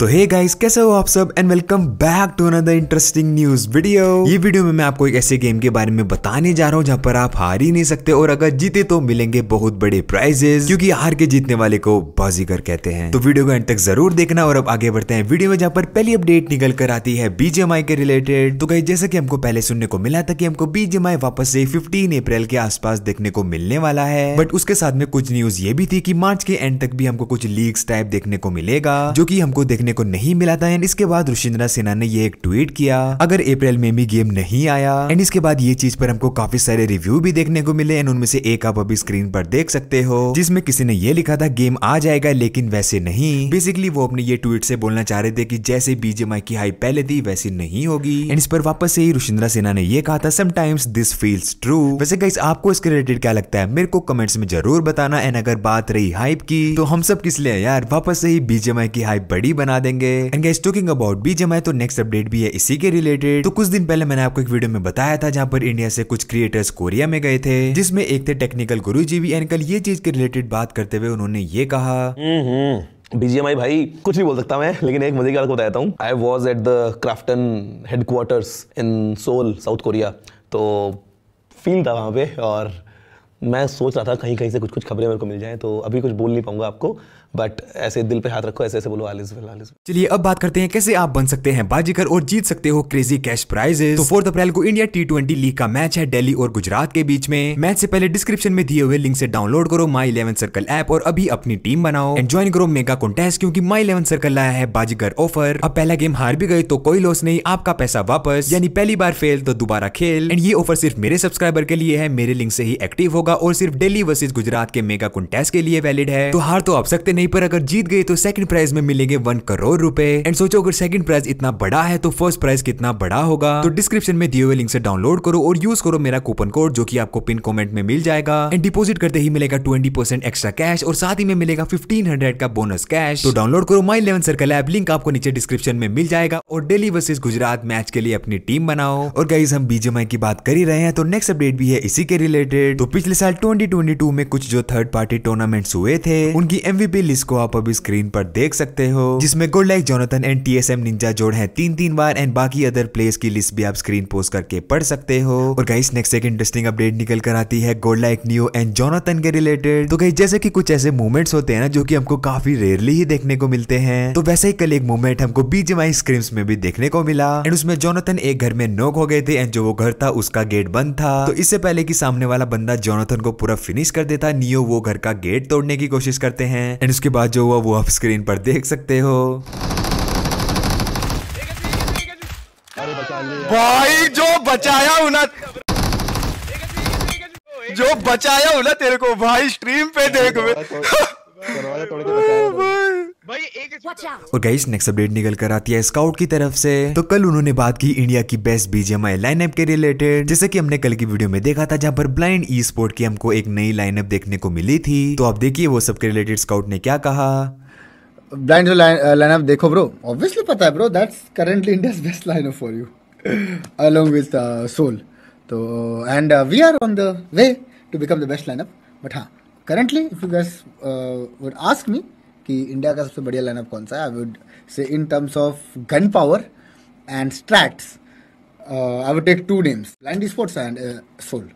तो hey guys कैसे हो आप सब and welcome back to another interesting news video ये वीडियो में मैं आपको एक ऐसे गेम के बारे में बताने जा रहा हूँ जहाँ पर आप हार ही नहीं सकते और अगर जीते तो मिलेंगे बहुत बड़े प्राइजेस क्योंकि हार के जीतने वाले को बाजीगर कहते हैं तो वीडियो को एंड तक जरूर देखना और अब आगे बढ़ते हैं वीडियो में जहाँ पर पहली अपडेट निकल कर आती है बीजेमआई के रिलेटेड तो गई जैसे की हमको पहले सुनने को मिला था की हमको बीजेमआई वापस से फिफ्टीन अप्रैल के आसपास देखने को मिलने वाला है बट उसके साथ में कुछ न्यूज ये भी थी की मार्च के एंड तक भी हमको कुछ लीक्स टाइप देखने को मिलेगा जो की हमको देखने देखने को नहीं मिला था एंड इसके बाद रुशिंद्रा सिन्हा ने ये एक ट्वीट किया अगर अप्रैल में भी गेम नहीं आया एंड इसके बाद ये चीज पर हमको काफी सारे रिव्यू भी देखने को मिले एंड उनमें से एक आप अभी स्क्रीन पर देख सकते हो जिसमें किसी ने ये लिखा था गेम आ जाएगा लेकिन वैसे नहीं बेसिकली वो अपने ये ट्वीट से बोलना चाह रहे थे कि जैसे बीजेमआई की हाई पहले थी वैसी नहीं होगी एंड इस पर वापस से ही रुशिंद्रा सिन्हा ने ये कहा था समटाइम्स दिस फील्स ट्रू वैसे गाइस आपको इसके रिलेटेड क्या लगता है मेरे को कमेंट्स में जरूर बताना एंड अगर बात रही हाइप की तो हम सब किस लिए यार वापस से ही बीजेमआई की हाइप बड़ी बना बना देंगे and guys talking about BGMI तो नेक्स्ट अपडेट भी है इसी के रिलेटेड तो कुछ दिन पहले मैंने आपको एक वीडियो में बताया था जहाँ पर इंडिया से कुछ क्रिएटर्स कोरिया में गए थे जिसमें एक थे टेक्निकल गुरु जी भी एंड कल ये चीज के रिलेटेड बात करते हुए उन्होंने ये कहा बीजीएमआई भाई कुछ नहीं बोल सकता मैं लेकिन एक मजे की बात बताता हूँ I was at the Krafton headquarters in Seoul South Korea तो फील था वहाँ पे और मैं सोच रहा था कहीं कहीं से कुछ कुछ खबरें मेरे को मिल जाए तो अभी कुछ बोल नहीं पाऊंगा आपको बट ऐसे दिल पे हाथ रखो ऐसे ऐसे बोलो आलिस आलिस चलिए अब बात करते हैं कैसे आप बन सकते हैं बाजीकर और जीत सकते हो क्रेजी कैश प्राइजेस तो फोर्थ अप्रैल को इंडिया टी ट्वेंटी लीग का मैच है दिल्ली और गुजरात के बीच में मैच से पहले डिस्क्रिप्शन में दिए हुए लिंक से डाउनलोड करो माई इलेवन सर्कल ऐप और अभी अपनी टीम बनाओ एंड ज्वाइन करो मेगा कॉन्टेस्ट क्योंकि माई इलेवन सर्कल लाया है बाजीगर ऑफर अब पहला गेम हार भी गए तो कोई लॉस नहीं आपका पैसा वापस यानी पहली बार फेल तो दोबारा खेल एंड ये ऑफर सिर्फ मेरे सब्सक्राइबर के लिए है मेरे लिंक से ही एक्टिव होगा होगा और सिर्फ दिल्ली वर्सेज गुजरात के मेगा कॉन्टेस्ट के लिए वैलिड है तो हार तो आप सकते नहीं पर अगर जीत गए तो सेकंड प्राइज में मिलेंगे वन करोड़ रुपए एंड सोचो अगर सेकंड प्राइज इतना बड़ा है तो फर्स्ट प्राइज कितना बड़ा होगा तो डिस्क्रिप्शन में दिए हुए लिंक से डाउनलोड करो और यूज करो मेरा कूपन कोड जो की आपको पिन कॉमेंट में मिल जाएगा एंड डिपोजिट करते ही मिलेगा ट्वेंटी एक्स्ट्रा कैश और साथ ही में मिलेगा फिफ्टीन का बोनस कैश तो डाउनलोड करो My Eleven Circle app link आपको नीचे डिस्क्रिप्शन में मिल जाएगा और डेली वर्सेज गुजरात मैच के लिए अपनी टीम बनाओ और गाइज हम बीजेमआई की बात कर ही रहे हैं तो नेक्स्ट अपडेट भी है इसी के रिलेटेड तो पिछले साल 2022 में कुछ जो थर्ड पार्टी टूर्नामेंट्स हुए थे उनकी एमवीपी लिस्ट को आप अभी स्क्रीन पर देख सकते हो जिसमें like Jonathan and M Ninja जोड़ है तीन तीन बार एंड बाकी अदर प्लेयर्स की लिस्ट भी आप स्क्रीन पोस्ट करके पढ़ सकते हो और गाइस नेक्स्ट एक इंटरेस्टिंग अपडेट निकल कर आती है लाइक न्यू एंड जोनाथन के रिलेटेड तो गई जैसे की कुछ ऐसे मूवमेंट्स होते हैं ना जो की हमको काफी रेयरली ही देखने को मिलते हैं तो वैसे ही कल एक मूवमेंट हमको बीजेमाई स्क्रीन में भी देखने को मिला एंड उसमें जोनाथन एक घर में नोक हो गए थे एंड जो वो घर था उसका गेट बंद था तो इससे पहले की सामने वाला बंदा जोनाथन जोनाथन को पूरा फिनिश कर देता है नियो वो घर का गेट तोड़ने की कोशिश करते हैं एंड उसके बाद जो हुआ वो आप स्क्रीन पर देख सकते हो भाई जो बचाया उना जो बचाया उना तेरे को भाई स्ट्रीम पे देख में और गाइस नेक्स्ट अपडेट निकल कर आती है स्काउट की तरफ से तो कल उन्होंने बात की इंडिया की बेस्ट बीजेमआई लाइनअप के रिलेटेड जैसे कि हमने कल की वीडियो में देखा था जहां पर ब्लाइंड ई स्पोर्ट की हमको एक नई लाइनअप देखने को मिली थी तो आप देखिए वो सब के रिलेटेड स्काउट ने क्या कहा ब्लाइंड लाइनअप uh, देखो ब्रो ऑब्वियसली पता है bro that's currently India's best lineup for you along with Soul तो and we are on the way to become the best lineup but हां But if you guys would ask me कि India का सबसे बढ़िया lineup कौन सा है I would say in terms of gun power and strat I would take two names Blind Sports and Soul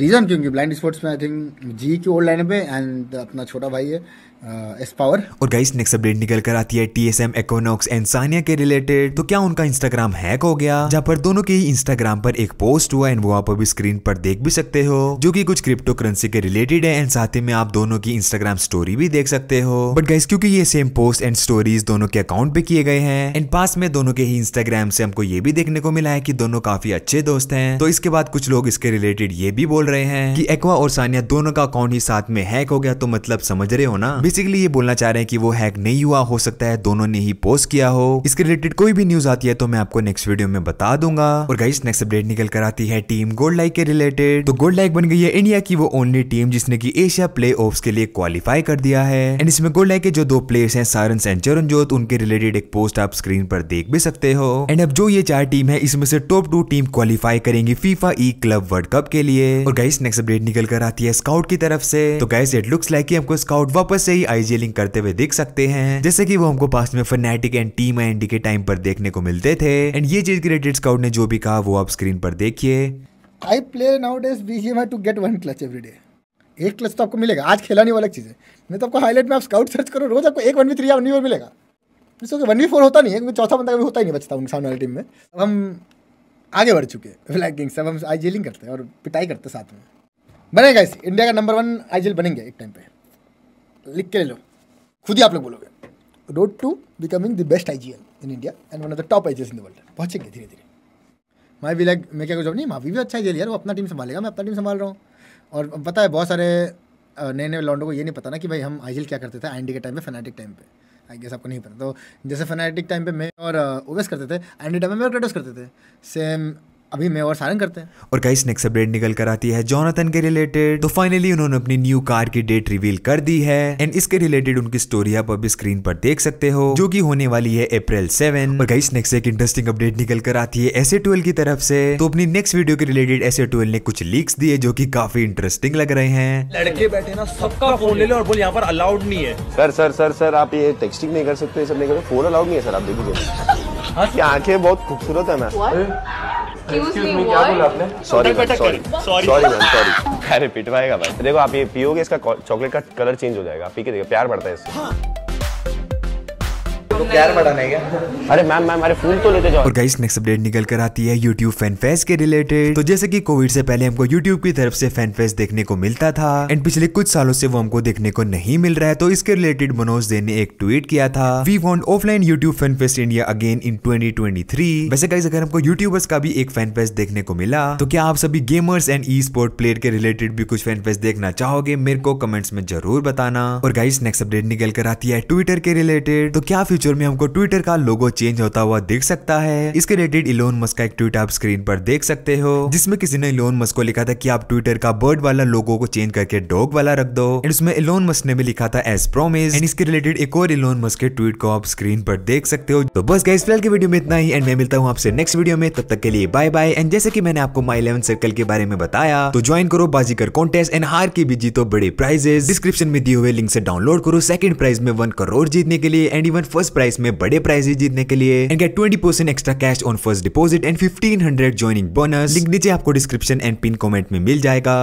reason क्योंकि Blind Sports में I think जी की ओल्ड लाइनअप है एंड अपना छोटा भाई है एस uh, पावर और गाइस नेक्स्ट अपडेट निकल कर आती है T S M Equinox and Sania के रिलेटेड तो क्या उनका इंस्टाग्राम हैक हो गया जहाँ पर दोनों के ही इंस्टाग्राम पर एक पोस्ट हुआ एंड वो आप अभी स्क्रीन पर देख भी सकते हो जो कि कुछ क्रिप्टो करेंसी के रिलेटेड है एंड साथ ही में आप दोनों की इंस्टाग्राम स्टोरी भी देख सकते हो बट गाइस क्योंकि ये सेम पोस्ट एंड स्टोरीज दोनों के अकाउंट पे किए गए हैं एंड पास में दोनों के ही इंस्टाग्राम से हमको ये भी देखने को मिला है की दोनों काफी अच्छे दोस्त है तो इसके बाद कुछ लोग इसके रिलेटेड ये भी बोल रहे हैं की एक्वा और सानिया दोनों का अकाउंट ही साथ में हैक हो गया तो मतलब समझ रहे हो ना बेसिकली ये बोलना चाह रहे हैं कि वो हैक नहीं हुआ हो सकता है दोनों ने ही पोस्ट किया हो इसके रिलेटेड कोई भी न्यूज आती है तो मैं आपको नेक्स्ट वीडियो में बता दूंगा और गाइस नेक्स्ट अपडेट निकल कर आती है टीम गोल्ड लाइक के रिलेटेड तो गोल्ड लाइक बन गई है इंडिया की वो ओनली टीम जिसने की एशिया प्ले के लिए क्वालिफाई कर दिया है एंड इसमें गोल्ड लाइक के जो दो प्लेयर्स हैं सारन एंड चरणजोत उनके रिलेटेड एक पोस्ट आप स्क्रीन पर देख भी सकते हो एंड अब जो ये चार टीम है इसमें से टॉप टू टीम क्वालिफाई करेंगी FIFA e club world cup के लिए और गाइस नेक्स्ट अपडेट निकल कर आती है स्काउट की तरफ से तो गाइस इट लुक्स लाइक हमको स्काउट वापस से ही जेलिंग करते हुए देख सकते हैं जैसे कि वो हमको पास में फनेटिक एंड टीम एंड के टाइम पर देखने को मिलते थे एंड ये चीज क्रेडिट स्काउट ने जो भी कहा वो आप स्क्रीन पर देखिए I play nowadays BGM to get one clutch every day एक क्लच तो आपको मिलेगा आज खेला नहीं वाला चीज़ है मैं तो आपको हाईलाइट में आप स्काउट सर्च करो रोज आपको एक वन वी थ्री या वन वी मिलेगा तो वन वी फोर होता नहीं है चौथा बंदा कभी होता ही नहीं बचता उनके सामने वाली टीम में अब हम आगे बढ़ चुके हैं ब्लैक किंग्स अब हम आई करते हैं और पिटाई करते हैं साथ में बनेगा इस इंडिया का नंबर वन आई बनेंगे एक टाइम पर लिख के ले लो खुद ही आप लोग बोलोगे road to becoming the best I in India and one of the top I in the world पहुंचेंगे धीरे धीरे माई भी लाइक मैं क्या कुछ नहीं माँ भी अच्छा है यार वो अपना टीम संभालेगा मैं अपना टीम संभाल रहा हूँ और पता है बहुत सारे नए नए लॉन्डो को ये नहीं पता ना कि भाई हम आई क्या करते थे आई के टाइम पे फनाटिक टाइम पे आई गेस आपको नहीं पता तो जैसे फनाटिक टाइम पे मैं और ओवेस करते थे आई टाइम पे मैं क्रेडोस करते थे सेम अभी मैं और सारंग करते हैं और कई नेक्स्ट अपडेट निकल कर आती है जोनाथन के रिलेटेड तो फाइनली उन्होंने अपनी न्यू कार की डेट रिवील कर दी है एंड इसके रिलेटेड उनकी स्टोरी आप अभी स्क्रीन पर देख सकते हो जो की होने वाली है अप्रैल सेवन और कई नेक्स्ट एक इंटरेस्टिंग अपडेट निकल कर आती है एस ट्वेल्व की तरफ से तो अपनी नेक्स्ट वीडियो के रिलेटेड एस ट्वेल्व ने कुछ लीक्स दिए जो की काफी इंटरेस्टिंग लग रहे हैं लड़के बैठे ना सबका फोन ले लो और बोल यहाँ पर अलाउड नहीं है सर सर सर सर आप ये टेक्सटिंग नहीं कर सकते फोन अलाउड नहीं है सर आप देखिए हाँ, आंखें बहुत खूबसूरत है मैम सॉरी सॉरी सॉरी पिटवाएगा भाई देखो आप ये पियोगे इसका चॉकलेट का कलर चेंज हो जाएगा पी के देखो प्यार बढ़ता है इससे हाँ। तो तो और गाइस नेक्स्ट अपडेट निकल कर आती है यूट्यूब फैन फेस्ट के रिलेटेड तो जैसे कोविड से पहले हमको की तरफ से फैन फेस्ट देखने को मिलता था एंड पिछले कुछ सालों से वो हमको देखने को नहीं मिल रहा है तो इसके रिलेटेड मनोज दे ने एक ट्वीट किया था वैसे अगर हमको यूट्यूबर्स का भी एक देखने को मिला तो क्या आप सभी gamers and e sport player के रिलेटेड भी कुछ फैन फेस्ट देखना चाहोगे मेरे को कमेंट्स में जरूर बताना और गाइस नेक्स्ट अपडेट निकल कर आती है ट्विटर के रिलेटेड तो क्या फ्यूचर फ्यूचर में हमको ट्विटर का लोगो चेंज होता हुआ देख सकता है इसके रिलेटेड इलोन मस्क का एक ट्वीट आप स्क्रीन पर देख सकते हो जिसमें किसी ने इलोन मस्क को लिखा था कि आप ट्विटर का बर्ड वाला लोगो को चेंज करके डॉग वाला रख दो एंड उसमें इलोन मस्क ने भी लिखा था एज प्रोमिस एंड इसके रिलेटेड एक और इलोन मस्क के ट्वीट को आप स्क्रीन पर देख सकते हो तो बस गई फिलहाल की वीडियो में इतना ही एंड मैं मिलता हूँ आपसे नेक्स्ट वीडियो में तब तक के लिए बाय बाय एंड जैसे की मैंने आपको माई इलेवन सर्कल के बारे में बताया तो ज्वाइन करो बाजीकर कॉन्टेस्ट एंड हार के भी जीतो बड़े प्राइजेस डिस्क्रिप्शन में दिए हुए लिंक से डाउनलोड करो सेकंड प्राइज में वन करोड़ जीतने के लिए एंड इवन फर्स्ट प्राइस में बड़े प्राइजेस जीतने के लिए and get percent extra cash on first deposit and hundred joining bonus link नीचे आपको डिस्क्रिप्शन एंड पिन कमेंट में मिल जाएगा